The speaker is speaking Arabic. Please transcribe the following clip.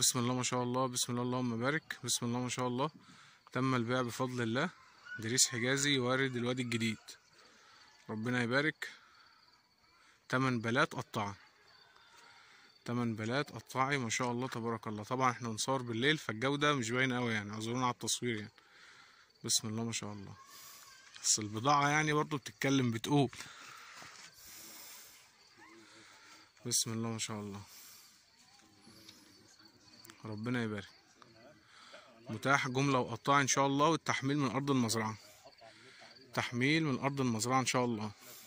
بسم الله ما شاء الله بسم الله اللهم بارك بسم الله ما شاء الله تم البيع بفضل الله دريس حجازي وارد الوادي الجديد ربنا يبارك تمن بلات قطعة تمن بلات قطعي ما شاء الله تبارك الله طبعا احنا بنصور بالليل فالجودة مش باينة قوي يعني اعذرونا على التصوير يعني بسم الله ما شاء الله بس البضاعة يعني برضو بتتكلم بتقول بسم الله ما شاء الله ربنا يبارك متاح جملة وقطاع إن شاء الله والتحميل من أرض المزرعة تحميل من أرض المزرعة إن شاء الله